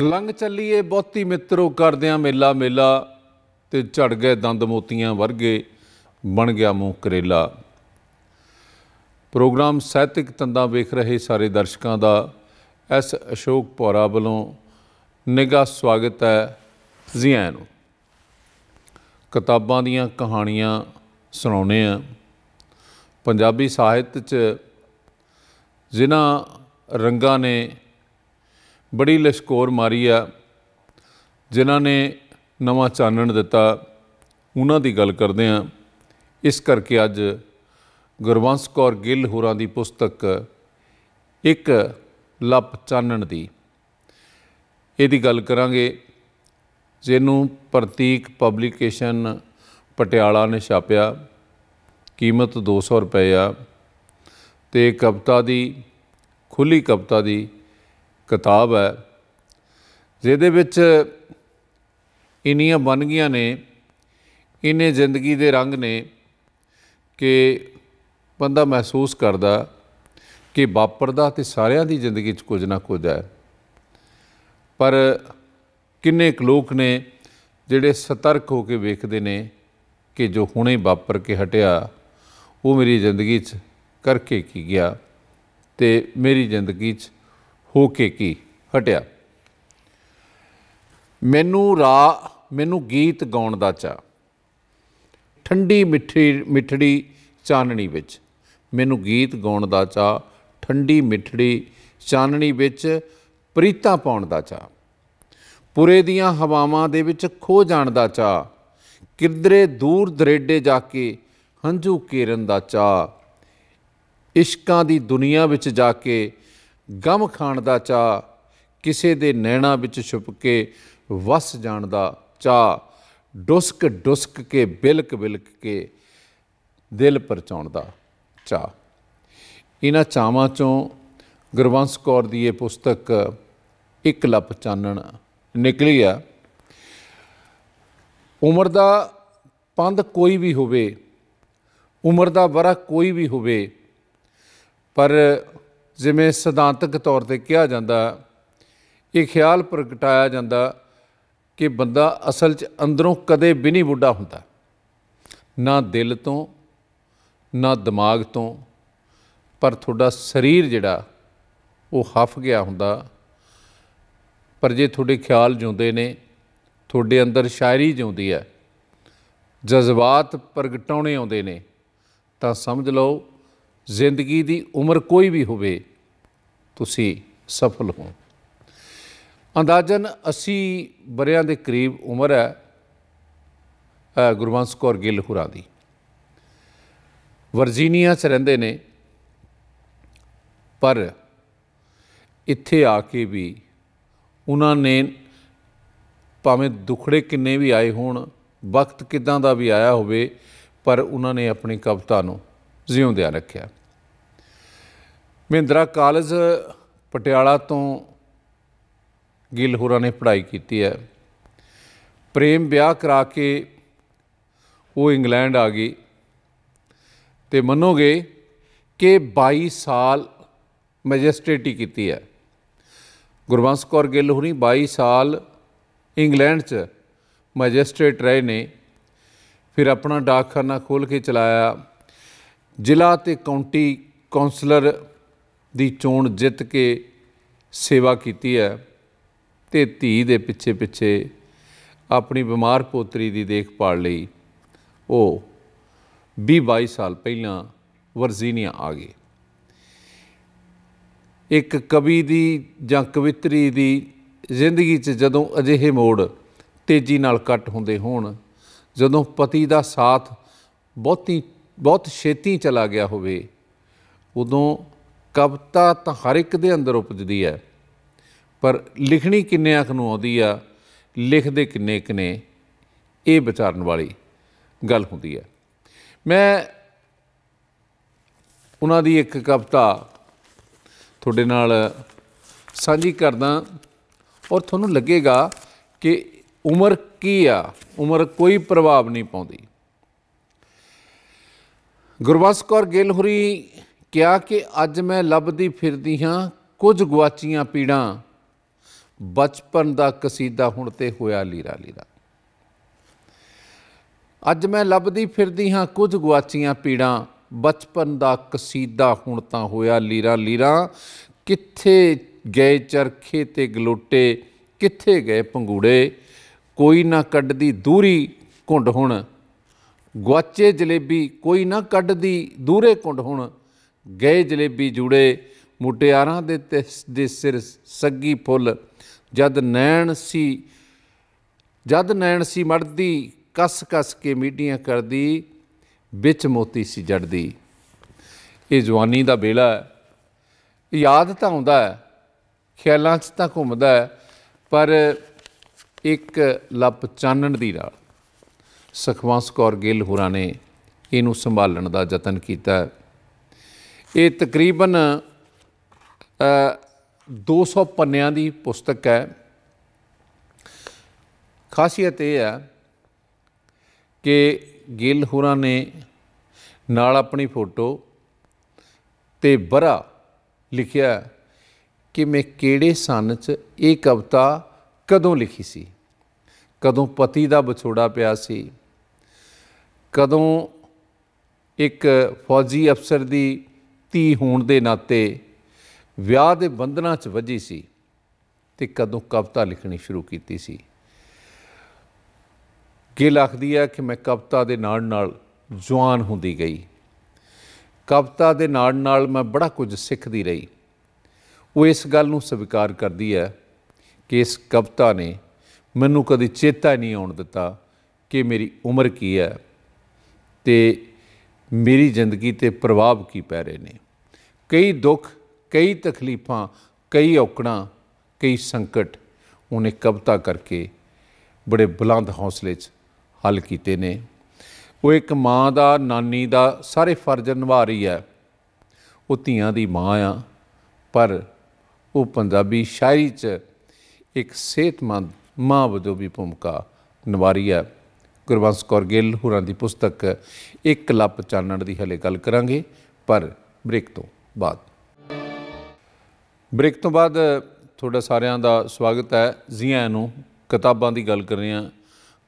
ਲੰਘ ਚੱਲੀਏ ਬਹੁਤੀ ਮਿੱਤਰੋ ਕਰਦਿਆਂ ਮੇਲਾ ਮੇਲਾ ਤੇ ਝੜ ਗਏ ਦੰਦ ਮੋਤੀਆਂ ਵਰਗੇ ਬਣ ਗਿਆ ਮੂੰਹ ਕਰੇਲਾ ਪ੍ਰੋਗਰਾਮ ਸਹਿਤਿਕ ਤੰਦਾਂ ਵੇਖ ਰਹੇ ਸਾਰੇ ਦਰਸ਼ਕਾਂ ਦਾ ਐਸ ਅਸ਼ੋਕ ਪੌਰਾ ਵੱਲੋਂ ਨਿੱਘਾ ਸਵਾਗਤ ਹੈ ਆਇਆਂ ਨੂੰ ਕਿਤਾਬਾਂ ਦੀਆਂ ਕਹਾਣੀਆਂ ਸੁਣਾਉਨੇ ਆ ਪੰਜਾਬੀ ਸਾਹਿਤ 'ਚ ਜਿਨ੍ਹਾਂ ਰੰਗਾਂ ਨੇ ਬੜੀ ਲਸ਼ਕੋਰ ਮਾਰੀ ਆ ਜਿਨ੍ਹਾਂ ਨੇ ਨਵਾਂ ਚਾਨਣ ਦਿੱਤਾ ਉਹਨਾਂ ਦੀ ਗੱਲ ਕਰਦੇ ਆ ਇਸ ਕਰਕੇ ਅੱਜ ਗੁਰਵੰਸ ਕੌਰ ਗਿੱਲ ਹੋਰਾਂ ਦੀ ਪੁਸਤਕ ਇੱਕ ਲੱਪ ਚਾਨਣ ਦੀ ਇਹਦੀ ਗੱਲ ਕਰਾਂਗੇ ਜਿਹਨੂੰ ਪ੍ਰਤੀਕ ਪਬਲੀਕੇਸ਼ਨ ਪਟਿਆਲਾ ਨੇ ਛਾਪਿਆ ਕੀਮਤ 200 ਰੁਪਏ ਆ ਤੇ ਕਵਤਾ ਦੀ ਖੁੱਲੀ ਕਵਤਾ ਦੀ ਕਿਤਾਬ ਹੈ ਜਿਹਦੇ ਵਿੱਚ ਇੰਨੀਆਂ ਬਣ ਗਈਆਂ ਨੇ ਇੰਨੇ ਜ਼ਿੰਦਗੀ ਦੇ ਰੰਗ ਨੇ ਕਿ ਬੰਦਾ ਮਹਿਸੂਸ ਕਰਦਾ ਕਿ ਵਾਪਰਦਾ ਤੇ ਸਾਰਿਆਂ ਦੀ ਜ਼ਿੰਦਗੀ 'ਚ ਕੁਝ ਨਾ ਕੁਝ ਹੈ ਪਰ ਕਿੰਨੇ ਕੁ ਲੋਕ ਨੇ ਜਿਹੜੇ ਸਤਰਕ ਹੋ ਕੇ ਵੇਖਦੇ ਨੇ ਕਿ ਜੋ ਹੁਣੇ ਵਾਪਰ ਕੇ ਹਟਿਆ ਉਹ ਮੇਰੀ ਜ਼ਿੰਦਗੀ 'ਚ ਕਰਕੇ ਕੀ ਗਿਆ ਤੇ ਮੇਰੀ ਜ਼ਿੰਦਗੀ 'ਚ ਹੋ ਕੇ ਕੀ ਹਟਿਆ ਮੈਨੂੰ ਰਾ ਮੈਨੂੰ ਗੀਤ ਗਾਉਣ ਦਾ ਚਾ ਠੰਡੀ ਮਿੱਠੀ ਮਿੱਠੜੀ ਚਾਨਣੀ ਵਿੱਚ ਮੈਨੂੰ ਗੀਤ ਗਾਉਣ ਦਾ ਚਾ ਠੰਡੀ ਮਿੱਠੜੀ ਚਾਨਣੀ ਵਿੱਚ ਪ੍ਰੀਤਾ ਪਾਉਣ ਦਾ ਚਾ ਪੁਰੇ ਦੀਆਂ ਹਵਾਵਾਂ ਦੇ ਵਿੱਚ ਖੋ ਜਾਣ ਦਾ ਚਾ ਕਿਦਰੇ ਦੂਰ ਦਰੇਡੇ ਜਾ ਕੇ ਹੰਝੂ ਕੇਰਨ ਦਾ ਚਾ ਇਸ਼ਕਾਂ ਦੀ ਦੁਨੀਆ ਵਿੱਚ ਜਾ ਕੇ ਗਮ ਖਾਣ ਦਾ ਚਾ ਕਿਸੇ ਦੇ ਨੈਣਾ ਵਿੱਚ ਛੁਪ ਕੇ ਵਸ ਜਾਣ ਦਾ ਚਾ ਡੁਸਕ ਡੁਸਕ ਕੇ ਬਿਲਕ ਬਿਲਕ ਕੇ ਦਿਲ ਪਰਚਾਉਣ ਦਾ ਚਾ ਇਹਨਾਂ ਚਾਵਾਂ ਚੋਂ ਗੁਰਵੰਸ ਕੌਰ ਦੀ ਇਹ ਪੁਸਤਕ ਇੱਕ ਲਪ ਚਾਨਣ ਨਿਕਲੀ ਆ ਉਮਰ ਦਾ ਪੰਧ ਕੋਈ ਵੀ ਹੋਵੇ ਉਮਰ ਦਾ ਵਰਾ ਕੋਈ ਵੀ ਹੋਵੇ ਪਰ ਜਿਵੇਂ ਸਿਧਾਂਤਕ ਤੌਰ ਤੇ ਕਿਹਾ ਜਾਂਦਾ ਇਹ ਖਿਆਲ ਪ੍ਰਗਟਾਇਆ ਜਾਂਦਾ ਕਿ ਬੰਦਾ ਅਸਲ 'ਚ ਅੰਦਰੋਂ ਕਦੇ ਵੀ ਨਹੀਂ ਬੁੱਢਾ ਹੁੰਦਾ ਨਾ ਦਿਲ ਤੋਂ ਨਾ ਦਿਮਾਗ ਤੋਂ ਪਰ ਤੁਹਾਡਾ ਸਰੀਰ ਜਿਹੜਾ ਉਹ ਹਫ ਗਿਆ ਹੁੰਦਾ ਪਰ ਜੇ ਤੁਹਾਡੇ ਖਿਆਲ ਜਿਉਂਦੇ ਨੇ ਤੁਹਾਡੇ ਅੰਦਰ ਸ਼ਾਇਰੀ ਜਿਉਂਦੀ ਹੈ ਜਜ਼ਬਾਤ ਪ੍ਰਗਟਾਉਣੇ ਆਉਂਦੇ ਨੇ ਤਾਂ ਸਮਝ ਲਓ ਜ਼ਿੰਦਗੀ ਦੀ ਉਮਰ ਕੋਈ ਵੀ ਹੋਵੇ ਤੁਸੀਂ ਸਫਲ ਹੋ ਅੰਦਾਜ਼ਨ 80 ਬਰਿਆਂ ਦੇ ਕਰੀਬ ਉਮਰ ਹੈ ਗੁਰਵੰਸ ਕੌਰ ਗਿੱਲ ਹੁਰਾ ਦੀ ਵਰਜੀਨੀਆ 'ਚ ਰਹਿੰਦੇ ਨੇ ਪਰ ਇੱਥੇ ਆ ਕੇ ਵੀ ਉਹਨਾਂ ਨੇ ਭਾਵੇਂ ਦੁਖੜੇ ਕਿੰਨੇ ਵੀ ਆਏ ਹੋਣ ਵਕਤ ਕਿਦਾਂ ਦਾ ਵੀ ਆਇਆ ਹੋਵੇ ਪਰ ਉਹਨਾਂ ਨੇ ਆਪਣੀ ਕਵਿਤਾ ਨੂੰ ਜਿਉਂਦਿਆਂ ਰੱਖਿਆ ਮਹਿੰਦਰਾ ਕਾਲਜ ਪਟਿਆਲਾ ਤੋਂ ਗਿੱਲ ਹੋਰਾਂ ਨੇ ਪੜ੍ਹਾਈ ਕੀਤੀ ਹੈ ਪ੍ਰੇਮ ਵਿਆਹ ਕਰਾ ਕੇ ਉਹ ਇੰਗਲੈਂਡ ਆ ਗਈ ਤੇ ਮੰਨੋਗੇ ਕਿ 22 ਸਾਲ ਮੈਜਿਸਟ੍ਰੇਟ ਕੀਤੀ ਹੈ ਗੁਰਵੰਸ ਕੌਰ ਗਿੱਲ ਹੋਰੀ 22 ਸਾਲ ਇੰਗਲੈਂਡ 'ਚ ਮੈਜਿਸਟ੍ਰੇਟ ਰਹੇ ਨੇ ਫਿਰ ਆਪਣਾ ਡਾਕਖਾਨਾ ਖੋਲ ਕੇ ਚਲਾਇਆ ਜ਼ਿਲ੍ਹਾ ਤੇ ਕਾਉਂਟੀ ਕਾਉਂਸਲਰ ਦੀ ਚੋਣ ਜਿੱਤ ਕੇ ਸੇਵਾ ਕੀਤੀ ਹੈ ਤੇ ਧੀ ਦੇ ਪਿੱਛੇ ਪਿੱਛੇ ਆਪਣੀ ਬਿਮਾਰ ਪੋਤਰੀ ਦੀ ਦੇਖਭਾਲ ਲਈ ਉਹ 22 ਸਾਲ ਪਹਿਲਾਂ ਵਰਜੀਨੀਆ ਆ ਗਏ ਇੱਕ ਕਵੀ ਦੀ ਜਾਂ ਕਵਿਤਰੀ ਦੀ ਜ਼ਿੰਦਗੀ 'ਚ ਜਦੋਂ ਅਜਿਹੇ ਮੋੜ ਤੇਜ਼ੀ ਨਾਲ ਕੱਟ ਹੁੰਦੇ ਹੋਣ ਜਦੋਂ ਪਤੀ ਦਾ ਸਾਥ ਬਹੁਤੀ ਬਹੁਤ ਛੇਤੀ ਚਲਾ ਗਿਆ ਹੋਵੇ ਉਦੋਂ ਕਵਤਾ ਤਾਂ ਹਰ ਇੱਕ ਦੇ ਅੰਦਰ ਉਪਜਦੀ ਹੈ ਪਰ ਲਿਖਣੀ ਕਿੰਨੇ ਆਖ ਨੂੰ ਆਉਂਦੀ ਆ ਲਿਖਦੇ ਕਿੰਨੇ ਕੁ ਨੇ ਇਹ ਵਿਚਾਰਨ ਵਾਲੀ ਗੱਲ ਹੁੰਦੀ ਹੈ ਮੈਂ ਉਹਨਾਂ ਦੀ ਇੱਕ ਕਵਤਾ ਤੁਹਾਡੇ ਨਾਲ ਸਾਂਝੀ ਕਰਦਾ ਔਰ ਤੁਹਾਨੂੰ ਲੱਗੇਗਾ ਕਿ ਉਮਰ ਕੀ ਆ ਉਮਰ ਕੋਈ ਪ੍ਰਭਾਵ ਨਹੀਂ ਪਾਉਂਦੀ ਗੁਰਬਸ ਕੌਰ ਗਿੱਲ ਹੁਰੀ ਕਿਹਾ ਕਿ ਅੱਜ ਮੈਂ ਲੱਭਦੀ ਫਿਰਦੀ ਹਾਂ ਕੁਝ ਗਵਾਚੀਆਂ ਪੀੜਾਂ ਬਚਪਨ ਦਾ ਕਸੀਦਾ ਹੁਣ ਤੇ ਹੋਇਆ ਲੀਰਾ ਲੀਰਾ ਅੱਜ ਮੈਂ ਲੱਭਦੀ ਫਿਰਦੀ ਹਾਂ ਕੁਝ ਗਵਾਚੀਆਂ ਪੀੜਾਂ ਬਚਪਨ ਦਾ ਕਸੀਦਾ ਹੁਣ ਤਾਂ ਹੋਇਆ ਲੀਰਾ ਲੀਰਾ ਕਿੱਥੇ ਗਏ ਚਰਖੇ ਤੇ ਗਲੋਟੇ ਕਿੱਥੇ ਗਏ ਪੰਗੂੜੇ ਕੋਈ ਨਾ ਕੱਢਦੀ ਦੂਰੀ ਘੁੰਡ ਹੁਣ ਗਵਾਚੇ ਜਲੇਬੀ ਕੋਈ ਨਾ ਕੱਢਦੀ ਦੂਰੇ ਕੁੰਡ ਹੁਣ ਗਏ ਜਲੇਬੀ ਜੁੜੇ ਮੁਟਿਆਰਾਂ ਦੇ ਤਿਸ ਦੇ ਸਿਰ ਸੱਗੀ ਫੁੱਲ ਜਦ ਨੈਣ ਸੀ ਜਦ ਨੈਣ ਸੀ ਮੜਦੀ ਕਸ ਕਸ ਕੇ ਮੀਡੀਆਂ ਕਰਦੀ ਵਿੱਚ ਮੋਤੀ ਸੀ ਜੜਦੀ ਇਹ ਜਵਾਨੀ ਦਾ ਵੇਲਾ ਹੈ ਯਾਦ ਤਾਂ ਆਉਂਦਾ ਹੈ ਖਿਆਲਾਂ 'ਚ ਤਾਂ ਘੁੰਮਦਾ ਹੈ ਪਰ ਇੱਕ ਲੱਪ ਚਾਨਣ ਦੀ ਨਾਲ ਸੁਖਵੰਸ ਕੌਰ ਗਿੱਲ ਹੋਰਾਂ ਨੇ ਇਹਨੂੰ ਸੰਭਾਲਣ ਦਾ ਯਤਨ ਕੀਤਾ ਇਹ ਤਕਰੀਬਨ 200 ਪੰਨਿਆਂ ਦੀ ਪੁਸਤਕ ਹੈ ਖਾਸੀਅਤ ਇਹ ਹੈ ਕਿ ਗਿੱਲ ਹੋਰਾਂ ਨੇ ਨਾਲ ਆਪਣੀ ਫੋਟੋ ਤੇ ਬਰਾ ਲਿਖਿਆ ਕਿ ਮੈਂ ਕਿਹੜੇ ਸਨ 'ਚ ਇਹ ਕਵਤਾ ਕਦੋਂ ਲਿਖੀ ਸੀ ਕਦੋਂ ਪਤੀ ਦਾ ਵਿਛੋੜਾ ਪਿਆ ਸੀ ਕਦੋਂ ਇੱਕ ਫੌਜੀ ਅਫਸਰ ਦੀ ਧੀ ਹੋਣ ਦੇ ਨਾਤੇ ਵਿਆਹ ਦੇ ਬੰਧਨਾਂ 'ਚ ਵੱਜੀ ਸੀ ਤੇ ਕਦੋਂ ਕਵਿਤਾ ਲਿਖਣੀ ਸ਼ੁਰੂ ਕੀਤੀ ਸੀ ਗਿੱਲ ਆਖਦੀ ਹੈ ਕਿ ਮੈਂ ਕਵਿਤਾ ਦੇ ਨਾਲ ਨਾਲ ਜਵਾਨ ਹੁੰਦੀ ਗਈ ਕਵਿਤਾ ਦੇ ਨਾਲ ਨਾਲ ਮੈਂ ਬੜਾ ਕੁਝ ਸਿੱਖਦੀ ਰਹੀ ਉਹ ਇਸ ਗੱਲ ਨੂੰ ਸਵੀਕਾਰ ਕਰਦੀ ਹੈ ਕਿ ਇਸ ਕਵਿਤਾ ਨੇ ਮੈਨੂੰ ਕਦੀ ਚੇਤਾ ਨਹੀਂ ਆਉਣ ਦਿੱਤਾ ਕਿ ਮੇਰੀ ਉਮਰ ਕੀ ਹੈ ਤੇ ਮੇਰੀ ਜ਼ਿੰਦਗੀ ਤੇ ਪ੍ਰਭਾਵ ਕੀ ਪੈ ਰਹੇ ਨੇ ਕਈ ਦੁੱਖ ਕਈ ਤਕਲੀਫਾਂ ਕਈ ਔਕੜਾਂ ਕਈ ਸੰਕਟ ਉਹਨੇ ਕਵਤਾ ਕਰਕੇ ਬੜੇ ਬੁਲੰਦ ਹੌਸਲੇ 'ਚ ਹੱਲ ਕੀਤੇ ਨੇ ਉਹ ਇੱਕ ਮਾਂ ਦਾ ਨਾਨੀ ਦਾ ਸਾਰੇ ਫਰਜ਼ ਨਿਭਾ ਰਹੀ ਹੈ ਉਹ ਧੀਆਂ ਦੀ ਮਾਂ ਆ ਪਰ ਉਹ ਪੰਜਾਬੀ ਸ਼ਾਇਰੀ 'ਚ ਇੱਕ ਸਿਹਤਮੰਦ ਮਾਂ ਵਜੋਂ ਵੀ ਭੂਮਿਕਾ ਨਿਭਾ ਰਹੀ ਹੈ ਗੁਰਵੰਸ ਕੌਰ ਗਿੱਲ ਹੋਰਾਂ ਦੀ ਪੁਸਤਕ ਇੱਕ ਲੱਪ ਚਾਨਣ ਦੀ ਹਲੇ ਗੱਲ ਕਰਾਂਗੇ ਪਰ ਬ੍ਰੇਕ ਤੋਂ ਬਾਅਦ ਬ੍ਰੇਕ ਤੋਂ ਬਾਅਦ ਤੁਹਾਡਾ ਸਾਰਿਆਂ ਦਾ ਸਵਾਗਤ ਹੈ ਜ਼ੀਆਂ ਨੂੰ ਕਿਤਾਬਾਂ ਦੀ ਗੱਲ ਕਰ ਰਹੇ ਹਾਂ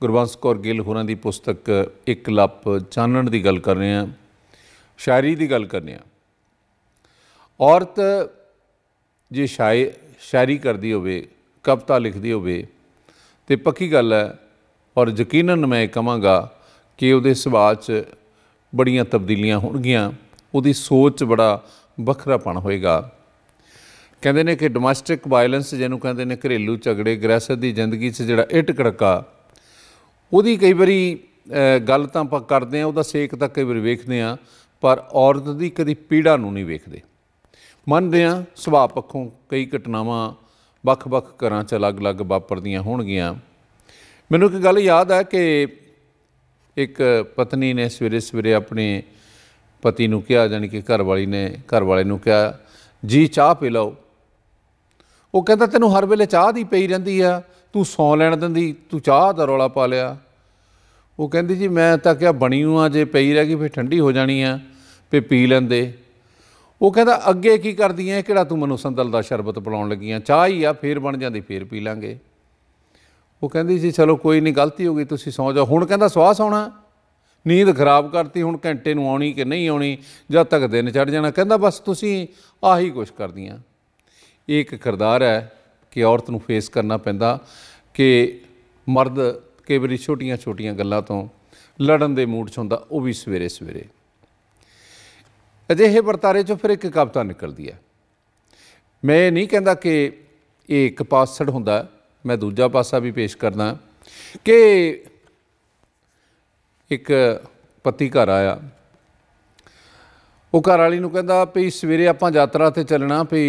ਗੁਰਵੰਸ ਕੌਰ ਗਿੱਲ ਹੋਰਾਂ ਦੀ ਪੁਸਤਕ ਇੱਕ ਲੱਪ ਚਾਨਣ ਦੀ ਗੱਲ ਕਰ ਰਹੇ ਹਾਂ ਸ਼ਾਇਰੀ ਦੀ ਗੱਲ ਰਹੇ ਹਾਂ ਔਰਤ ਜੇ ਸ਼ਾਇਰੀ ਕਰਦੀ ਹੋਵੇ ਕਵਿਤਾ ਲਿਖਦੀ ਹੋਵੇ ਤੇ ਪੱਕੀ ਗੱਲ ਹੈ ਔਰ ਯਕੀਨਨ ਮੈਂ ਕਹਾਂਗਾ ਕਿ ਉਹਦੇ ਸੁਭਾਅ 'ਚ ਬੜੀਆਂ ਤਬਦੀਲੀਆਂ ਹੋਣਗੀਆਂ ਉਹਦੀ ਸੋਚ 'ਚ ਬੜਾ ਵੱਖਰਾਪਣ ਹੋਏਗਾ ਕਹਿੰਦੇ ਨੇ ਕਿ ਡੋਮੈਸਟਿਕ ਵਾਇਲੈਂਸ ਜਿਹਨੂੰ ਕਹਿੰਦੇ ਨੇ ਘਰੇਲੂ ਝਗੜੇ ਗ੍ਰਹਿਸਥ ਦੀ ਜ਼ਿੰਦਗੀ 'ਚ ਜਿਹੜਾ ਇੱਟ ਕੜਕਾ ਉਹਦੀ ਕਈ ਵਾਰੀ ਗੱਲ ਤਾਂ ਆਪਾਂ ਕਰਦੇ ਆ ਉਹਦਾ ਸੇਕ ਤਾਂ ਕਈ ਵਾਰੀ ਵੇਖਦੇ ਆ ਪਰ ਔਰਤ ਦੀ ਕਦੀ ਪੀੜਾ ਨੂੰ ਨਹੀਂ ਵੇਖਦੇ ਮੰਨਦੇ ਆ ਸੁਭਾਅ ਪੱਖੋਂ ਕਈ ਘਟਨਾਵਾਂ ਵੱਖ-ਵੱਖ ਘਰਾਂ 'ਚ ਅਲੱਗ-ਅਲੱਗ ਵਾਪਰਦੀਆਂ ਹੋਣਗੀਆਂ ਮੈਨੂੰ ਇੱਕ ਗੱਲ ਯਾਦ ਆ ਕਿ ਇੱਕ ਪਤਨੀ ਨੇ ਸਵੇਰੇ ਸਵੇਰੇ ਆਪਣੇ ਪਤੀ ਨੂੰ ਕਿਹਾ ਜਾਨੀ ਕਿ ਘਰ ਵਾਲੀ ਨੇ ਘਰ ਵਾਲੇ ਨੂੰ ਕਿਹਾ ਜੀ ਚਾਹ ਪੀ ਲਓ ਉਹ ਕਹਿੰਦਾ ਤੈਨੂੰ ਹਰ ਵੇਲੇ ਚਾਹ ਦੀ ਪਈ ਰਹਿੰਦੀ ਆ ਤੂੰ ਸੌਂ ਲੈਣ ਦਿੰਦੀ ਤੂੰ ਚਾਹ ਦਾ ਰੌਲਾ ਪਾ ਲਿਆ ਉਹ ਕਹਿੰਦੀ ਜੀ ਮੈਂ ਤਾਂ ਕਿਹਾ ਬਣੀ ਆ ਜੇ ਪਈ ਰਹਿ ਗਈ ਫੇ ਠੰਡੀ ਹੋ ਜਾਣੀ ਆ ਫੇ ਪੀ ਲੈਂਦੇ ਉਹ ਕਹਿੰਦਾ ਅੱਗੇ ਕੀ ਕਰਦੀ ਐ ਕਿਹੜਾ ਤੂੰ ਮੈਨੂੰ ਸੰਦਲ ਦਾ ਸ਼ਰਬਤ ਬਣਾਉਣ ਲੱਗੀ ਆ ਚਾਹ ਹੀ ਆ ਫੇਰ ਬਣ ਜਾਂਦੀ ਫੇਰ ਪੀ ਲਾਂਗੇ ਉਹ ਕਹਿੰਦੀ ਸੀ ਚਲੋ ਕੋਈ ਨਹੀਂ ਗਲਤੀ ਹੋ ਗਈ ਤੁਸੀਂ ਸੌਂ ਜਾਓ ਹੁਣ ਕਹਿੰਦਾ ਸਵਾਹ ਸੌਣਾ ਨੀਂਦ ਖਰਾਬ ਕਰਤੀ ਹੁਣ ਘੰਟੇ ਨੂੰ ਆਉਣੀ ਕਿ ਨਹੀਂ ਆਉਣੀ ਜਦ ਤੱਕ ਦਿਨ ਚੜ ਜਾਣਾ ਕਹਿੰਦਾ ਬਸ ਤੁਸੀਂ ਆਹੀ ਕੁਛ ਕਰਦੀਆਂ ਇਹ ਇੱਕ ਕਿਰਦਾਰ ਹੈ ਕਿ ਔਰਤ ਨੂੰ ਫੇਸ ਕਰਨਾ ਪੈਂਦਾ ਕਿ ਮਰਦ ਕਈ ਵਾਰੀ ਛੋਟੀਆਂ-ਛੋਟੀਆਂ ਗੱਲਾਂ ਤੋਂ ਲੜਨ ਦੇ ਮੂਡ 'ਚ ਹੁੰਦਾ ਉਹ ਵੀ ਸਵੇਰੇ-ਸਵੇਰੇ ਅਜਿਹੇ ਵਰਤਾਰੇ 'ਚੋਂ ਫਿਰ ਇੱਕ ਕਵਤਾ ਨਿਕਲਦੀ ਹੈ ਮੈਂ ਇਹ ਨਹੀਂ ਕਹਿੰਦਾ ਕਿ ਇਹ ਇੱਕ ਪਾਸੜ ਹੁੰਦਾ ਮੈਂ ਦੂਜਾ ਪਾਸਾ ਵੀ ਪੇਸ਼ ਕਰਦਾ ਕਿ ਇੱਕ ਪਤੀ ਘਰ ਆਇਆ ਉਹ ਘਰ ਵਾਲੀ ਨੂੰ ਕਹਿੰਦਾ ਵੀ ਸਵੇਰੇ ਆਪਾਂ ਯਾਤਰਾ ਤੇ ਚੱਲਣਾ ਵੀ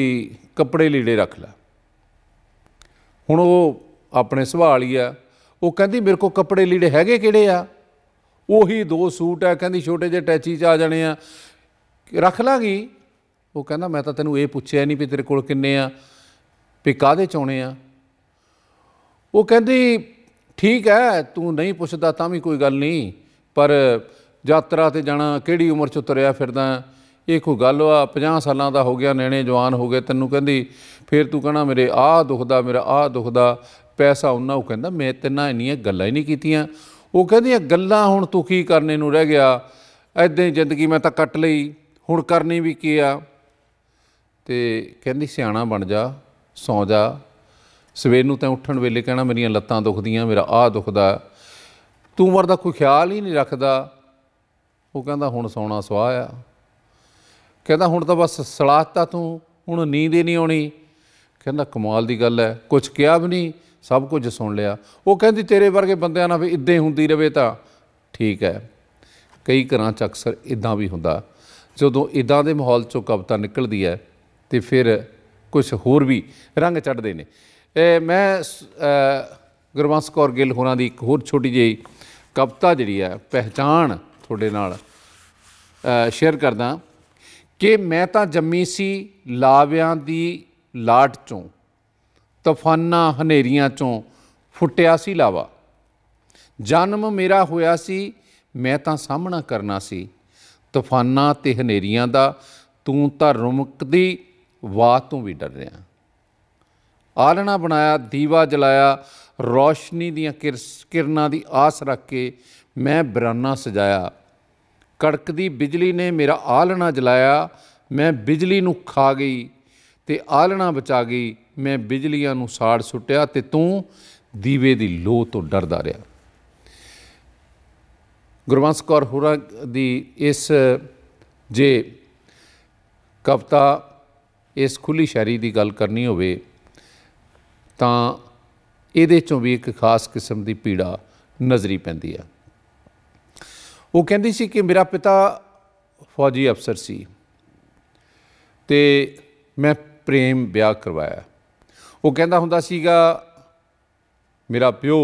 ਕੱਪੜੇ ਲੀੜੇ ਰੱਖ ਲੈ ਹੁਣ ਉਹ ਆਪਣੇ ਸੁਭਾਅ ਹੀ ਆ ਉਹ ਕਹਿੰਦੀ ਮੇਰੇ ਕੋਲ ਕੱਪੜੇ ਲੀੜੇ ਹੈਗੇ ਕਿਹੜੇ ਆ ਉਹੀ ਦੋ ਸੂਟ ਆ ਕਹਿੰਦੀ ਛੋਟੇ ਜਿਹੇ ਟੈਚੀ ਚ ਆ ਜਾਣੇ ਆ ਰੱਖ ਲਾਂਗੀ ਉਹ ਕਹਿੰਦਾ ਮੈਂ ਤਾਂ ਤੈਨੂੰ ਇਹ ਪੁੱਛਿਆ ਨਹੀਂ ਵੀ ਤੇਰੇ ਕੋਲ ਕਿੰਨੇ ਆ ਵੀ ਕਾਦੇ ਚਾਉਣੇ ਆ ਉਹ ਕਹਿੰਦੀ ਠੀਕ ਹੈ ਤੂੰ ਨਹੀਂ ਪੁੱਛਦਾ ਤਾਂ ਵੀ ਕੋਈ ਗੱਲ ਨਹੀਂ ਪਰ ਯਾਤਰਾ ਤੇ ਜਾਣਾ ਕਿਹੜੀ ਉਮਰ 'ਚ ਤੁਰਿਆ ਫਿਰਦਾ ਇਹ ਕੋਈ ਗੱਲ ਆ 50 ਸਾਲਾਂ ਦਾ ਹੋ ਗਿਆ ਨੇਣੇ ਜਵਾਨ ਹੋ ਗਏ ਤੈਨੂੰ ਕਹਿੰਦੀ ਫੇਰ ਤੂੰ ਕਹਣਾ ਮੇਰੇ ਆਹ ਦੁਖਦਾ ਮੇਰਾ ਆਹ ਦੁਖਦਾ ਪੈਸਾ ਉਹਨਾਂ ਉਹ ਕਹਿੰਦਾ ਮੈਂ ਤੇਨਾਂ ਇੰਨੀਆਂ ਗੱਲਾਂ ਹੀ ਨਹੀਂ ਕੀਤੀਆਂ ਉਹ ਆ ਗੱਲਾਂ ਹੁਣ ਤੂੰ ਕੀ ਕਰਨੇ ਨੂੰ ਰਹਿ ਗਿਆ ਐਦਾਂ ਹੀ ਜ਼ਿੰਦਗੀ ਮੈਂ ਤਾਂ ਕੱਟ ਲਈ ਹੁਣ ਕਰਨੀ ਵੀ ਕੀ ਆ ਤੇ ਕਹਿੰਦੀ ਸਿਆਣਾ ਬਣ ਜਾ ਸੌ ਜਾ ਸਵੇਰ ਨੂੰ ਤਾਂ ਉੱਠਣ ਵੇਲੇ ਕਹਿਣਾ ਮੇਰੀਆਂ ਲੱਤਾਂ ਦੁਖਦੀਆਂ ਮੇਰਾ ਆਹ ਦੁਖਦਾ ਤੂੰ ਉਮਰ ਦਾ ਕੋਈ ਖਿਆਲ ਹੀ ਨਹੀਂ ਰੱਖਦਾ ਉਹ ਕਹਿੰਦਾ ਹੁਣ ਸੌਣਾ ਸਵਾਹ ਆ ਕਹਿੰਦਾ ਹੁਣ ਤਾਂ ਬਸ ਸਲਾਹਤਾ ਤੂੰ ਹੁਣ ਨੀਂਦ ਹੀ ਨਹੀਂ ਆਉਣੀ ਕਹਿੰਦਾ ਕਮਾਲ ਦੀ ਗੱਲ ਹੈ ਕੁਝ ਕਿਹਾ ਵੀ ਨਹੀਂ ਸਭ ਕੁਝ ਸੁਣ ਲਿਆ ਉਹ ਕਹਿੰਦੀ ਤੇਰੇ ਵਰਗੇ ਬੰਦਿਆਂ ਨਾਲ ਵੀ ਇਦਾਂ ਹੁੰਦੀ ਰਵੇ ਤਾਂ ਠੀਕ ਹੈ ਕਈ ਘਰਾਂ 'ਚ ਅਕਸਰ ਇਦਾਂ ਵੀ ਹੁੰਦਾ ਜਦੋਂ ਇਦਾਂ ਦੇ ਮਾਹੌਲ 'ਚੋਂ ਕਵਤਾ ਨਿਕਲਦੀ ਹੈ ਤੇ ਫਿਰ ਕੁਝ ਹੋਰ ਵੀ ਰੰਗ ਚੜਦੇ ਨੇ ਇਹ ਮੈਂ ਗੁਰਵੰਸ ਕੌਰ ਗਿੱਲ ਹੋਰਾਂ ਦੀ ਇੱਕ ਹੋਰ ਛੋਟੀ ਜਿਹੀ ਕਵਿਤਾ ਜਿਹੜੀ ਹੈ ਪਹਿਚਾਨ ਤੁਹਾਡੇ ਨਾਲ ਸ਼ੇਅਰ ਕਰਦਾ ਕਿ ਮੈਂ ਤਾਂ ਜੰਮੀ ਸੀ ਲਾਵਿਆਂ ਦੀ ਲਾਟ ਚੋਂ ਤੂਫਾਨਾਂ ਹਨੇਰੀਆਂ ਚੋਂ ਫੁੱਟਿਆ ਸੀ ਲਾਵਾ ਜਨਮ ਮੇਰਾ ਹੋਇਆ ਸੀ ਮੈਂ ਤਾਂ ਸਾਹਮਣਾ ਕਰਨਾ ਸੀ ਤੂਫਾਨਾਂ ਤੇ ਹਨੇਰੀਆਂ ਦਾ ਤੂੰ ਤਾਂ ਰੁਮਕਦੀ ਵਾਹ ਤੋਂ ਵੀ ਡਰ ਰਿਹਾ ਆਲਣਾ ਬਣਾਇਆ ਦੀਵਾ ਜਲਾਇਆ ਰੋਸ਼ਨੀ ਦੀਆਂ ਕਿਰਨਾਂ ਦੀ ਆਸ ਰੱਖ ਕੇ ਮੈਂ ਬਰਾਨਾ ਸਜਾਇਆ ਕੜਕਦੀ ਬਿਜਲੀ ਨੇ ਮੇਰਾ ਆਲਣਾ ਜਲਾਇਆ ਮੈਂ ਬਿਜਲੀ ਨੂੰ ਖਾ ਗਈ ਤੇ ਆਲਣਾ ਬਚਾ ਗਈ ਮੈਂ ਬਿਜਲੀਆਂ ਨੂੰ ਸਾੜ ਸੁੱਟਿਆ ਤੇ ਤੂੰ ਦੀਵੇ ਦੀ ਲੋ ਤੋਂ ਡਰਦਾ ਰਿਹਾ ਗੁਰਵੰਸ ਕੌਰ ਹੁਰਾ ਦੀ ਇਸ ਜੇ ਕਵਤਾ ਇਸ ਖੁੱਲੀ ਸ਼ਾਇਰੀ ਦੀ ਗੱਲ ਕਰਨੀ ਹੋਵੇ ਤਾਂ ਇਹਦੇ ਚੋਂ ਵੀ ਇੱਕ ਖਾਸ ਕਿਸਮ ਦੀ ਪੀੜਾ ਨਜ਼ਰੀ ਪੈਂਦੀ ਆ ਉਹ ਕਹਿੰਦੀ ਸੀ ਕਿ ਮੇਰਾ ਪਿਤਾ ਫੌਜੀ ਅਫਸਰ ਸੀ ਤੇ ਮੈਂ ਪ੍ਰੇਮ ਵਿਆਹ ਕਰਵਾਇਆ ਉਹ ਕਹਿੰਦਾ ਹੁੰਦਾ ਸੀਗਾ ਮੇਰਾ ਪਿਓ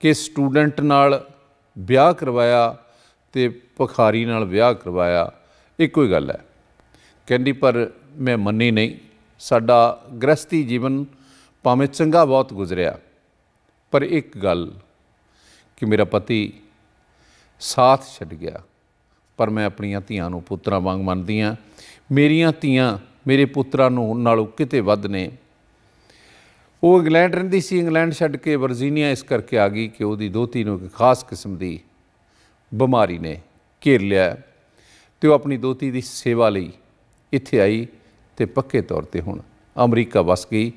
ਕਿ ਸਟੂਡੈਂਟ ਨਾਲ ਵਿਆਹ ਕਰਵਾਇਆ ਤੇ ਪੁਖਾਰੀ ਨਾਲ ਵਿਆਹ ਕਰਵਾਇਆ ਇੱਕੋ ਹੀ ਗੱਲ ਹੈ ਕਹਿੰਦੀ ਪਰ ਮੈਂ ਮੰਨੀ ਨਹੀਂ ਸਾਡਾ ਗ੍ਰਸਤੀ ਜੀਵਨ ਭਾਵੇਂ ਚੰਗਾ ਬਹੁਤ ਗੁਜ਼ਰਿਆ ਪਰ ਇੱਕ ਗੱਲ ਕਿ ਮੇਰਾ ਪਤੀ ਸਾਥ ਛੱਡ ਗਿਆ ਪਰ ਮੈਂ ਆਪਣੀਆਂ ਧੀਆਂ ਨੂੰ ਪੁੱਤਰਾਂ ਵਾਂਗ ਮੰਨਦੀ ਆ ਮੇਰੀਆਂ ਧੀਆਂ ਮੇਰੇ ਪੁੱਤਰਾਂ ਨੂੰ ਨਾਲੋਂ ਕਿਤੇ ਵੱਧ ਨੇ ਉਹ ਇੰਗਲੈਂਡ ਰਹਿੰਦੀ ਸੀ ਇੰਗਲੈਂਡ ਛੱਡ ਕੇ ਵਰਜੀਨੀਆ ਇਸ ਕਰਕੇ ਆ ਗਈ ਕਿ ਉਹਦੀ ਦੋਤੀ ਨੂੰ ਇੱਕ ਖਾਸ ਕਿਸਮ ਦੀ ਬਿਮਾਰੀ ਨੇ ਘੇਰ ਲਿਆ ਤੇ ਉਹ ਆਪਣੀ ਦੋਤੀ ਦੀ ਸੇਵਾ ਲਈ ਇੱਥੇ ਆਈ ਤੇ ਪੱਕੇ ਤੌਰ ਤੇ ਹੁਣ ਅਮਰੀਕਾ ਵਸ ਗਈ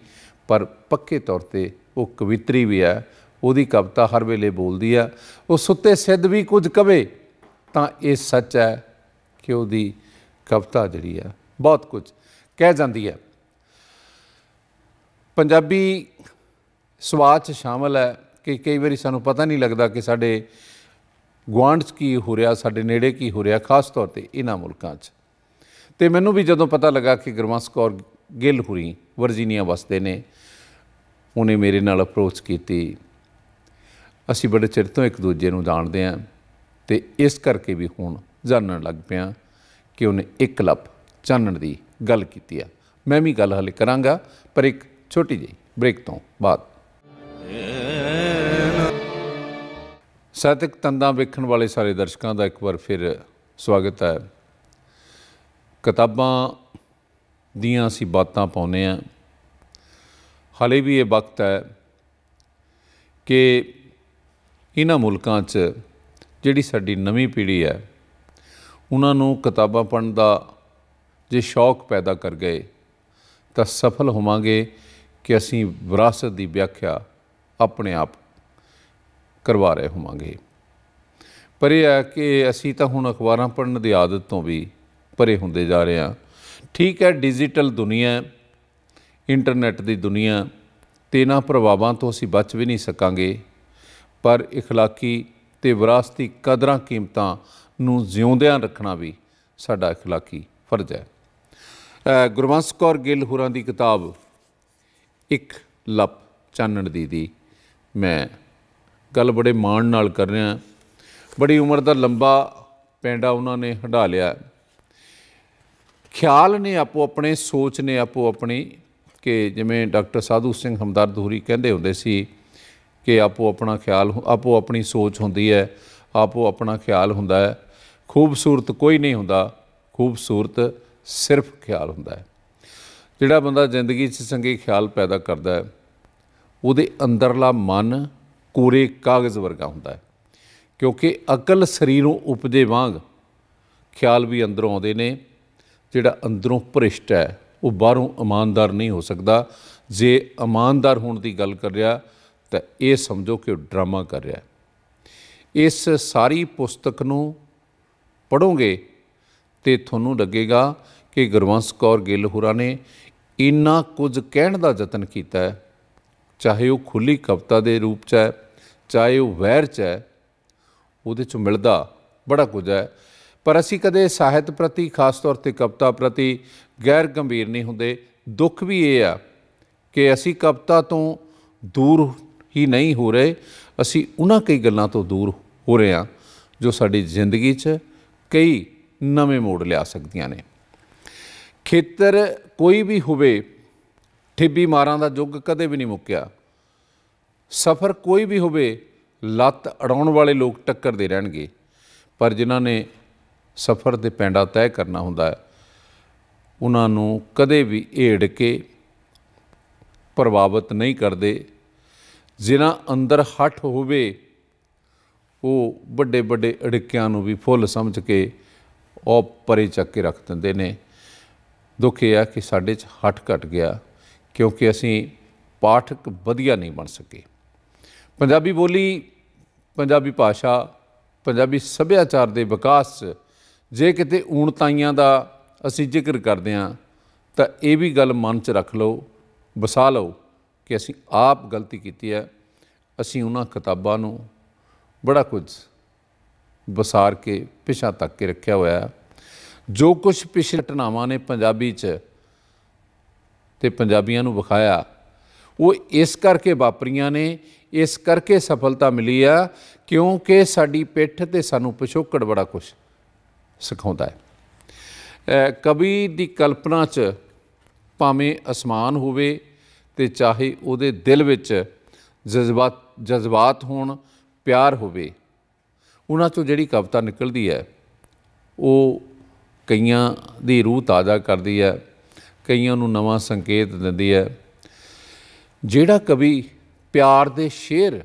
ਪਰ ਪੱਕੇ ਤੌਰ ਤੇ ਉਹ ਕਵਿਤਰੀ ਵੀ ਆ ਉਹਦੀ ਕਵਿਤਾ ਹਰ ਵੇਲੇ ਬੋਲਦੀ ਆ ਉਹ ਸੁੱਤੇ ਸਿੱਧ ਵੀ ਕੁਝ ਕਵੇ ਤਾਂ ਇਹ ਸੱਚ ਹੈ ਕਿ ਉਹਦੀ ਕਵਿਤਾ ਜਿਹੜੀ ਆ ਬਹੁਤ ਕੁਝ ਕਹਿ ਜਾਂਦੀ ਹੈ ਪੰਜਾਬੀ ਸਵਾਚ ਸ਼ਾਮਲ ਹੈ ਕਿ ਕਈ ਵਾਰੀ ਸਾਨੂੰ ਪਤਾ ਨਹੀਂ ਲੱਗਦਾ ਕਿ ਸਾਡੇ ਗਵਾਂਢ 'ਚ ਕੀ ਹੋ ਰਿਹਾ ਸਾਡੇ ਨੇੜੇ ਕੀ ਹੋ ਰਿਹਾ ਖਾਸ ਤੌਰ ਤੇ ਇਹਨਾਂ ਮੁਲਕਾਂ 'ਚ ਤੇ ਮੈਨੂੰ ਵੀ ਜਦੋਂ ਪਤਾ ਲੱਗਾ ਕਿ ਗੁਰਮਸ ਗਿੱਲ ਹੁਰੀ ਵਰਜੀਨੀਆ ਵਸਦੇ ਨੇ ਉਹਨੇ ਮੇਰੇ ਨਾਲ ਅਪਰੋਚ ਕੀਤੀ ਅਸੀਂ ਬੜੇ ਚਿਰ ਤੋਂ ਇੱਕ ਦੂਜੇ ਨੂੰ ਜਾਣਦੇ ਆਂ ਤੇ ਇਸ ਕਰਕੇ ਵੀ ਹੁਣ ਜਾਣਨ ਲੱਗ ਪਿਆ ਕਿ ਉਹਨੇ ਇੱਕ ਕਲਪ ਚਾਨਣ ਦੀ ਗੱਲ ਕੀਤੀ ਆ ਮੈਂ ਵੀ ਗੱਲ ਹਲੇ ਕਰਾਂਗਾ ਪਰ ਇੱਕ ਛੋਟੀ ਜਿਹੀ ਬ੍ਰੇਕ ਤੋਂ ਬਾਅਦ ਸਾਤਿਕ ਤੰਦਾਂ ਵੇਖਣ ਵਾਲੇ ਸਾਰੇ ਦਰਸ਼ਕਾਂ ਦਾ ਇੱਕ ਵਾਰ ਫਿਰ ਸਵਾਗਤ ਹੈ ਕਿਤਾਬਾਂ ਦੀਆਂ ਅਸੀਂ ਬਾਤਾਂ ਪਾਉਨੇ ਆ ਹਾਲੇ ਵੀ ਇਹ ਵਕਤ ਹੈ ਕਿ ਇਹਨਾਂ ਮੁਲਕਾਂ 'ਚ ਜਿਹੜੀ ਸਾਡੀ ਨਵੀਂ ਪੀੜ੍ਹੀ ਹੈ ਉਹਨਾਂ ਨੂੰ ਕਿਤਾਬਾਂ ਪੜ੍ਹਨ ਦਾ ਜੇ ਸ਼ੌਕ ਪੈਦਾ ਕਰ ਗਏ ਤਾਂ ਸਫਲ ਹੋਵਾਂਗੇ ਕਿ ਅਸੀਂ ਵਿਰਾਸਤ ਦੀ ਵਿਆਖਿਆ ਆਪਣੇ ਆਪ ਕਰਵਾ ਰਹੇ ਹੋਵਾਂਗੇ ਪਰ ਇਹ ਹੈ ਕਿ ਅਸੀਂ ਤਾਂ ਹੁਣ ਅਖਬਾਰਾਂ ਪੜ੍ਹਨ ਦੀ ਆਦਤ ਤੋਂ ਵੀ ਪਰੇ ਹੁੰਦੇ ਜਾ ਰਹੇ ਹਾਂ ਠੀਕ ਹੈ ਡਿਜੀਟਲ ਦੁਨੀਆ ਇੰਟਰਨੈਟ ਦੀ ਦੁਨੀਆ ਤੇ ਇਹਨਾਂ ਪ੍ਰਭਾਵਾਂ ਤੋਂ ਅਸੀਂ ਬਚ ਵੀ ਨਹੀਂ ਸਕਾਂਗੇ ਪਰ اخلاقی ਤੇ ਵਿਰਾਸਤੀ ਕਦਰਾਂ ਕੀਮਤਾਂ ਨੂੰ ਜਿਉਂਦਿਆਂ ਰੱਖਣਾ ਵੀ ਸਾਡਾ اخلاقی ਫਰਜ਼ ਹੈ ਗੁਰਮਸ ਕੌਰ ਗਿੱਲ ਹੁਰਾਂ ਦੀ ਕਿਤਾਬ ਇੱਕ ਲਪ ਚਾਨਣ ਦੀ ਦੀ ਮੈਂ ਗੱਲ ਬੜੇ ਮਾਣ ਨਾਲ ਕਰ ਰਿਹਾ ਬੜੀ ਉਮਰ ਦਾ ਲੰਬਾ ਪੈਂਡਾ ਉਹਨਾਂ ਨੇ ਹੰਡਾ ਲਿਆ ਖਿਆਲ ਨੇ ਆਪੋ ਆਪਣੇ ਸੋਚ ਨੇ ਆਪੋ ਆਪਣੀ ਕਿ ਜਿਵੇਂ ਡਾਕਟਰ ਸਾਧੂ ਸਿੰਘ ਹਮਦਰਦ ਹੁਰੀ ਕਹਿੰਦੇ ਹੁੰਦੇ ਸੀ ਕਿ ਆਪੋ ਆਪਣਾ ਖਿਆਲ ਆਪੋ ਆਪਣੀ ਸੋਚ ਹੁੰਦੀ ਹੈ ਆਪੋ ਆਪਣਾ ਖਿਆਲ ਹੁੰਦਾ ਹੈ ਖੂਬਸੂਰਤ ਕੋਈ ਨਹੀਂ ਹੁੰਦਾ ਖੂਬਸੂਰਤ ਸਿਰਫ ਖਿਆਲ ਹੁੰਦਾ ਹੈ ਜਿਹੜਾ ਬੰਦਾ ਜ਼ਿੰਦਗੀ 'ਚ ਸੰਗੀ ਖਿਆਲ ਪੈਦਾ ਕਰਦਾ ਹੈ ਉਹਦੇ ਅੰਦਰਲਾ ਮਨ ਕੋਰੇ ਕਾਗਜ਼ ਵਰਗਾ ਹੁੰਦਾ ਹੈ ਕਿਉਂਕਿ ਅਕਲ ਸਰੀਰੋਂ ਉਪਜੇ ਵਾਂਗ ਖਿਆਲ ਵੀ ਅੰਦਰੋਂ ਆਉਂਦੇ ਨੇ ਜਿਹੜਾ ਅੰਦਰੋਂ ਭ੍ਰਿਸ਼ਟ ਹੈ ਉਹ ਬਾਹਰੋਂ ਇਮਾਨਦਾਰ ਨਹੀਂ ਹੋ ਸਕਦਾ ਜੇ ਇਮਾਨਦਾਰ ਹੋਣ ਦੀ ਗੱਲ ਕਰ ਰਿਹਾ ਤਾਂ ਇਹ ਸਮਝੋ ਕਿ ਉਹ ਡਰਾਮਾ ਕਰ ਰਿਹਾ ਇਸ ਸਾਰੀ ਪੁਸਤਕ ਨੂੰ ਪੜੋਗੇ ਤੇ ਤੁਹਾਨੂੰ ਲੱਗੇਗਾ ਕਿ ਗੁਰਵੰਸ ਕੌਰ ਗਿੱਲ ਹੋਰਾਂ ਨੇ ਇੰਨਾ ਕੁਝ ਕਹਿਣ ਦਾ ਯਤਨ ਕੀਤਾ ਹੈ ਚਾਹੇ ਉਹ ਖੁੱਲੀ ਕਵਿਤਾ ਦੇ ਰੂਪ 'ਚ ਹੈ ਚਾਹੇ ਉਹ ਵੈਰ 'ਚ ਹੈ ਉਹਦੇ 'ਚ ਮਿਲਦਾ ਬੜਾ ਕੁਝ ਹੈ ਪਰ ਅਸੀਂ ਕਦੇ ਸਾਹਿਤ ਪ੍ਰਤੀ ਖਾਸ ਤੌਰ ਤੇ ਕਵਿਤਾ ਪ੍ਰਤੀ ਗੈਰ ਗੰਭੀਰ ਨਹੀਂ ਹੁੰਦੇ ਦੁੱਖ ਵੀ ਇਹ ਆ ਕਿ ਅਸੀਂ ਕਵਿਤਾ ਤੋਂ ਦੂਰ ਹੀ ਨਹੀਂ ਹੋ ਰਹੇ ਅਸੀਂ ਉਹਨਾਂ ਕਈ ਗੱਲਾਂ ਤੋਂ ਦੂਰ ਹੋ ਰਹੇ ਆ ਜੋ ਸਾਡੀ ਜ਼ਿੰਦਗੀ 'ਚ ਕਈ ਨਵੇਂ ਮੋੜ ਲਿਆ ਸਕਦੀਆਂ ਨੇ ਖੇਤਰ ਕੋਈ ਵੀ ਹੋਵੇ ਠਿੱਬੀ ਮਾਰਾਂ ਦਾ ਯੁੱਗ ਕਦੇ ਵੀ ਨਹੀਂ ਮੁੱਕਿਆ ਸਫ਼ਰ ਕੋਈ ਵੀ ਹੋਵੇ ਲੱਤ ਅੜਾਉਣ ਵਾਲੇ ਲੋਕ ਟੱਕਰਦੇ ਰਹਿਣਗੇ ਪਰ ਜਿਨ੍ਹਾਂ ਨੇ ਸਫ਼ਰ ਦੇ ਪੈਂਡਾ ਤੈਅ ਕਰਨਾ ਹੁੰਦਾ ਹੈ ਉਹਨਾਂ ਨੂੰ ਕਦੇ ਵੀ ਏੜ ਕੇ ਪ੍ਰਭਾਵਿਤ ਨਹੀਂ ਕਰਦੇ ਜਿਨ੍ਹਾਂ ਅੰਦਰ ਹੱਠ ਹੋਵੇ ਉਹ ਵੱਡੇ ਵੱਡੇ ਅੜਿੱਕਿਆਂ ਨੂੰ ਵੀ ਫੁੱਲ ਸਮਝ ਕੇ ਉਹ ਪਰੇ ਚੱਕ ਕੇ ਰੱਖ ਦਿੰਦੇ ਨੇ ਦੁੱਖ ਇਹ ਆ ਕਿ ਸਾਡੇ 'ਚ ਹੱਠ ਘਟ ਗਿਆ ਕਿਉਂਕਿ ਅਸੀਂ ਪਾਠਕ ਵਧੀਆ ਨਹੀਂ ਬਣ ਸਕੇ ਪੰਜਾਬੀ ਬੋਲੀ ਪੰਜਾਬੀ ਭਾਸ਼ਾ ਪੰਜਾਬੀ ਸੱਭਿਆਚਾਰ ਦੇ ਵਿਕਾਸ 'ਚ ਜੇ ਕਿਤੇ ਊਣਤਾਈਆਂ ਦਾ ਅਸੀਂ ਜ਼ਿਕਰ ਕਰਦੇ ਹਾਂ ਤਾਂ ਇਹ ਵੀ ਗੱਲ ਮਨ 'ਚ ਰੱਖ ਲਓ ਵਸਾ ਲਓ ਕਿ ਅਸੀਂ ਆਪ ਗਲਤੀ ਕੀਤੀ ਹੈ ਅਸੀਂ ਉਹਨਾਂ ਕਿਤਾਬਾਂ ਨੂੰ ਬੜਾ ਕੁਝ ਵਸਾਰ ਕੇ ਪਿਛਾ ਤੱਕ ਕੇ ਰੱਖਿਆ ਹੋਇਆ ਜੋ ਕੁਝ ਪਿਛਲੇ ਟਨਾਵਾਂ ਨੇ ਪੰਜਾਬੀ 'ਚ ਤੇ ਪੰਜਾਬੀਆਂ ਨੂੰ ਵਿਖਾਇਆ ਉਹ ਇਸ ਕਰਕੇ ਵਾਪਰੀਆਂ ਨੇ ਇਸ ਕਰਕੇ ਸਫਲਤਾ ਮਿਲੀ ਆ ਕਿਉਂਕਿ ਸਾਡੀ ਪਿੱਠ ਤੇ ਸਾਨੂੰ ਪਿਛੋਕੜ ਬੜਾ ਕੁਝ ਸਿਖਾਉਂਦਾ ਹੈ ਕਵੀ ਦੀ ਕਲਪਨਾ 'ਚ ਭਾਵੇਂ ਅਸਮਾਨ ਹੋਵੇ ਤੇ ਚਾਹੇ ਉਹਦੇ ਦਿਲ ਵਿੱਚ ਜਜ਼ਬਾਤ ਜਜ਼ਬਾਤ ਹੋਣ ਪਿਆਰ ਹੋਵੇ ਉਹਨਾਂ 'ਚੋਂ ਜਿਹੜੀ ਕਵਿਤਾ ਨਿਕਲਦੀ ਹੈ ਉਹ ਕਈਆਂ ਦੀ ਰੂਹ ਤਾਜ਼ਾ ਕਰਦੀ ਹੈ ਕਈਆਂ ਨੂੰ ਨਵਾਂ ਸੰਕੇਤ ਦਿੰਦੀ ਹੈ ਜਿਹੜਾ ਕਵੀ ਪਿਆਰ ਦੇ ਸ਼ੇਰ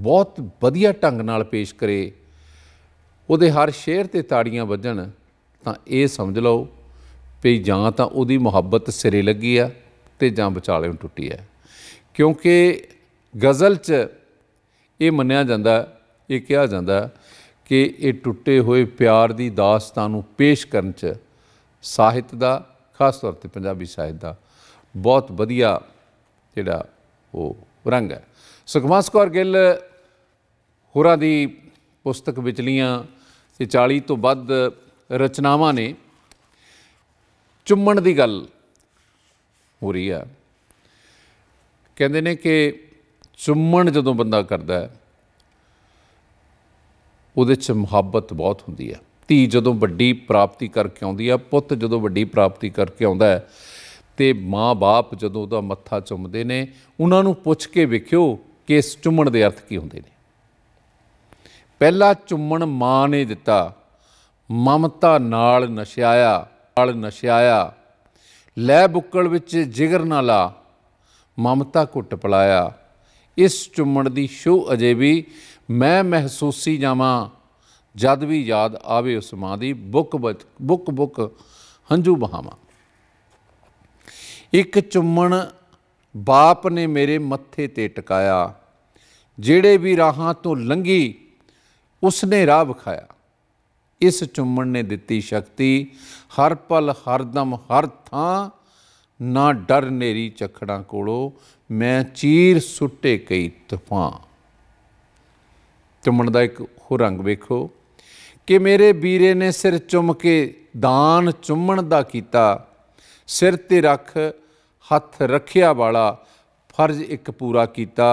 ਬਹੁਤ ਵਧੀਆ ਢੰਗ ਨਾਲ ਪੇਸ਼ ਕਰੇ ਉਹਦੇ ਹਰ ਸ਼ੇਰ ਤੇ ਤਾੜੀਆਂ ਵੱਜਣ ਤਾਂ ਇਹ ਸਮਝ ਲਓ ਵੀ ਜਾਂ ਤਾਂ ਉਹਦੀ ਮੁਹੱਬਤ ਸਿਰੇ ਲੱਗੀ ਆ ਤੇ ਜਾਂ ਵਿਚਾਲੇ ਟੁੱਟੀ ਆ ਕਿਉਂਕਿ ਗਜ਼ਲ 'ਚ ਇਹ ਮੰਨਿਆ ਜਾਂਦਾ ਇਹ ਕਿਹਾ ਜਾਂਦਾ ਕਿ ਇਹ ਟੁੱਟੇ ਹੋਏ ਪਿਆਰ ਦੀ ਦਾਸਤਾਨ ਨੂੰ ਪੇਸ਼ ਕਰਨ 'ਚ ਸਾਹਿਤ ਦਾ ਖਾਸ ਤੌਰ ਤੇ ਪੰਜਾਬੀ ਸਾਹਿਤ ਦਾ ਬਹੁਤ ਵਧੀਆ ਜਿਹੜਾ ਉਹ ਰੰਗ ਹੈ ਸੁਖਮਾਸਕੌਰ ਗਿੱਲ ਹੋਰਾਂ ਦੀ ਪੁਸਤਕ ਵਿਚਲੀਆਂ ਤੇ 40 ਤੋਂ ਵੱਧ ਰਚਨਾਵਾਂ ਨੇ ਚੁੰਮਣ ਦੀ ਗੱਲ ਹੋ ਰਹੀ ਆ ਕਹਿੰਦੇ ਨੇ ਕਿ ਚੁੰਮਣ ਜਦੋਂ ਬੰਦਾ ਕਰਦਾ ਹੈ ਉਹਦੇ 'ਚ ਮੁਹੱਬਤ ਬਹੁਤ ਹੁੰਦੀ ਆ ਧੀ ਜਦੋਂ ਵੱਡੀ ਪ੍ਰਾਪਤੀ ਕਰਕੇ ਆਉਂਦੀ ਆ ਪੁੱਤ ਜਦੋਂ ਵੱਡੀ ਪ੍ਰਾਪਤੀ ਕਰਕੇ ਆਉਂਦਾ ਹੈ ਤੇ ਮਾਂ-ਬਾਪ ਜਦੋਂ ਉਹਦਾ ਮੱਥਾ ਚੁੰਮਦੇ ਨੇ ਉਹਨਾਂ ਨੂੰ ਪੁੱਛ ਕੇ ਵੇਖਿਓ ਕਿ ਇਸ ਚੁੰਮਣ ਦੇ ਅਰਥ ਕੀ ਹੁੰਦੇ ਨੇ ਪਹਿਲਾ ਚੁੰਮਣ ਮਾਂ ਨੇ ਦਿੱਤਾ ਮਮਤਾ ਨਾਲ ਨਸ਼ਿਆਇਆ ਨਾਲ ਨਸ਼ਿਆਇਆ ਲੈ ਬੁੱਕਲ ਵਿੱਚ ਜਿਗਰ ਨਾ ਲਾ ਮਮਤਾ ਘੁੱਟ ਪਲਾਇਆ ਇਸ ਚੁੰਮਣ ਦੀ ਸ਼ੋ ਅਜੇ ਵੀ ਮੈਂ ਮਹਿਸੂਸੀ ਜਾਵਾਂ ਜਦ ਵੀ ਯਾਦ ਆਵੇ ਉਸ ਮਾਂ ਦੀ ਬੁੱਕ ਬੁੱਕ ਬੁੱਕ ਹੰਝੂ ਬਹਾਵਾਂ ਇੱਕ ਚੁੰਮਣ ਬਾਪ ਨੇ ਮੇਰੇ ਮੱਥੇ ਤੇ ਟਿਕਾਇਆ ਜਿਹੜੇ ਵੀ ਰਾਹਾਂ ਤੋਂ ਲੰਗੀ ਉਸ ਨੇ ਰਾਹ ਵਿਖਾਇਆ ਇਸ ਚੁੰਮਣ ਨੇ ਦਿੱਤੀ ਸ਼ਕਤੀ ਹਰ ਪਲ ਹਰ ਦਮ ਹਰ ਥਾਂ ਨਾ ਡਰ ਨੇਰੀ ਚਖੜਾਂ ਕੋਲੋਂ ਮੈਂ ਚੀਰ ਸੁੱਟੇ ਕਈ ਤਫਾਂ ਚੁੰਮਣ ਦਾ ਇੱਕ ਹੋਰ ਰੰਗ ਵੇਖੋ ਕਿ ਮੇਰੇ ਵੀਰੇ ਨੇ ਸਿਰ ਚੁੰਮ ਕੇ ਦਾਨ ਚੁੰਮਣ ਦਾ ਕੀਤਾ ਸਿਰ ਤੇ ਰੱਖ ਹੱਥ ਰੱਖਿਆ ਵਾਲਾ ਫਰਜ਼ ਇੱਕ ਪੂਰਾ ਕੀਤਾ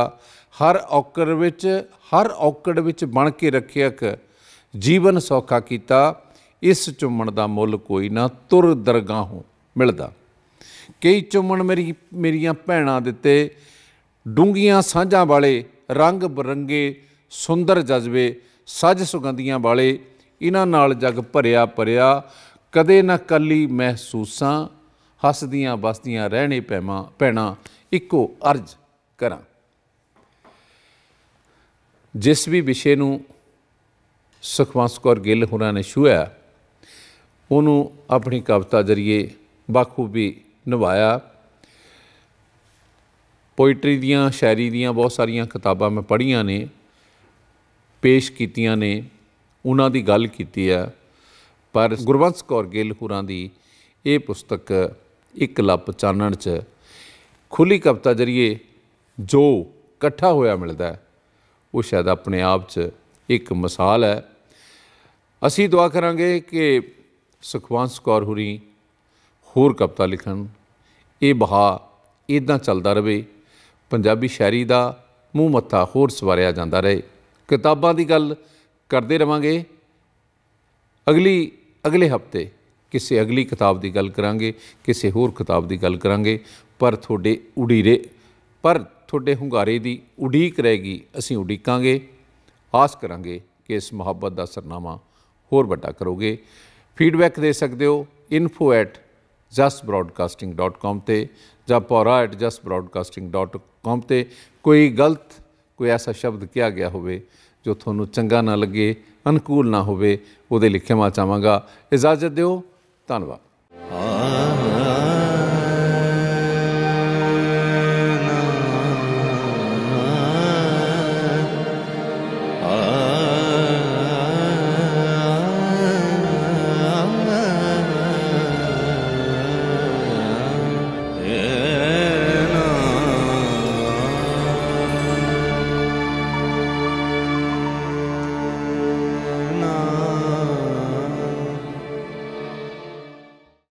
ਹਰ ਔਕਰ ਵਿੱਚ ਹਰ ਔਕੜ ਵਿੱਚ ਬਣ ਕੇ ਰੱਖਿਆਕ ਜੀਵਨ ਸੌਖਾ ਕੀਤਾ ਇਸ ਚੁੰਮਣ ਦਾ ਮੁੱਲ ਕੋਈ ਨਾ ਤੁਰ ਦਰਗਾਹੋਂ ਮਿਲਦਾ ਕਈ ਚੁੰਮਣ ਮੇਰੀ ਮੇਰੀਆਂ ਭੈਣਾਂ ਦਿੱਤੇ ਡੂੰਗੀਆਂ ਸਾਂਝਾਂ ਵਾਲੇ ਰੰਗ ਬਰੰਗੇ ਸੁੰਦਰ ਜਜ਼ਬੇ ਸੱਜ ਸੁਗੰਧੀਆਂ ਵਾਲੇ ਇਹਨਾਂ ਨਾਲ ਜਗ ਭਰਿਆ ਭਰਿਆ ਕਦੇ ਨਾ ਕੱਲੀ ਮਹਿਸੂਸਾਂ ਹੱਸਦੀਆਂ ਬਸਦੀਆਂ ਰਹਿਣੇ ਪੈਮਾ ਭੈਣਾ ਇੱਕੋ ਅਰਜ ਕਰਾਂ ਜਿਸ ਵੀ ਵਿਸ਼ੇ ਨੂੰ ਸੁਖਵੰਸ ਕੌਰ ਗਿੱਲ ਹੋਰਾਂ ਨੇ ਛੂਇਆ ਉਹਨੂੰ ਆਪਣੀ ਕਵਿਤਾ ਜ਼ਰੀਏ ਬਾਖੂਬੀ ਨਿਭਾਇਆ ਪੋਇਟਰੀ ਦੀਆਂ ਸ਼ਾਇਰੀ ਦੀਆਂ ਬਹੁਤ ਸਾਰੀਆਂ ਕਿਤਾਬਾਂ ਮੈਂ ਪੜ੍ਹੀਆਂ ਨੇ ਪੇਸ਼ ਕੀਤੀਆਂ ਨੇ ਉਹਨਾਂ ਦੀ ਗੱਲ ਕੀਤੀ ਆ ਪਰ ਗੁਰਵੰਸ ਕੌਰ ਗਿੱਲ ਹੋਰਾਂ ਦੀ ਇਹ ਪੁਸਤਕ ਇੱਕ ਲੱਪ ਚਾਨਣ 'ਚ ਖੁੱਲੀ ਕਵਿਤਾ ਜ਼ਰੀਏ ਜੋ ਇਕੱਠਾ ਹੋਇਆ ਮਿਲਦਾ ਹੈ ਉਹ ਸ਼ਾਇਦ ਆਪਣੇ ਆਪ 'ਚ ਇੱਕ ਮਿਸਾਲ ਹੈ ਅਸੀਂ ਦੁਆ ਕਰਾਂਗੇ ਕਿ ਸੁਖਵੰਸ ਸਕੌਰ ਹੁਰੀ ਹੋਰ ਕਵਤਾ ਲਿਖਣ ਇਹ ਬਹਾ ਇਦਾਂ ਚੱਲਦਾ ਰਹੇ ਪੰਜਾਬੀ ਸ਼ਾਇਰੀ ਦਾ ਮੂੰਹ ਮੱਥਾ ਹੋਰ ਸਵਾਰਿਆ ਜਾਂਦਾ ਰਹੇ ਕਿਤਾਬਾਂ ਦੀ ਗੱਲ ਕਰਦੇ ਰਵਾਂਗੇ ਅਗਲੀ ਅਗਲੇ ਹਫਤੇ ਕਿਸੇ ਅਗਲੀ ਕਿਤਾਬ ਦੀ ਗੱਲ ਕਰਾਂਗੇ ਕਿਸੇ ਹੋਰ ਕਿਤਾਬ ਦੀ ਗੱਲ ਕਰਾਂਗੇ ਪਰ ਤੁਹਾਡੇ ਉਡੀਰੇ ਪਰ ਤੁਹਾਡੇ ਹੁੰਗਾਰੇ ਦੀ ਉਡੀਕ ਰਹੇਗੀ ਅਸੀਂ ਉਡੀਕਾਂਗੇ ਆਸ ਕਰਾਂਗੇ ਕਿ ਇਸ ਮੁਹੱਬਤ ਦਾ ਸਰਨਾਮਾ ਹੋਰ ਵੱਡਾ ਕਰੋਗੇ ਫੀਡਬੈਕ ਦੇ ਸਕਦੇ ਹੋ info@justbroadcasting.com ਤੇ ਜਾਂ pora@justbroadcasting.com ਤੇ ਕੋਈ ਗਲਤ ਕੋਈ ਐਸਾ ਸ਼ਬਦ ਕਿਹਾ ਗਿਆ ਹੋਵੇ ਜੋ ਤੁਹਾਨੂੰ ਚੰਗਾ ਨਾ ਲੱਗੇ ਅਨੁਕੂਲ ਨਾ ਹੋਵੇ ਉਹਦੇ ਲਿਖੇ ਮਾ ਚਾਹਾਂਗਾ ਇਜਾਜ਼ਤ ਦਿਓ ਧੰਨਵਾਦ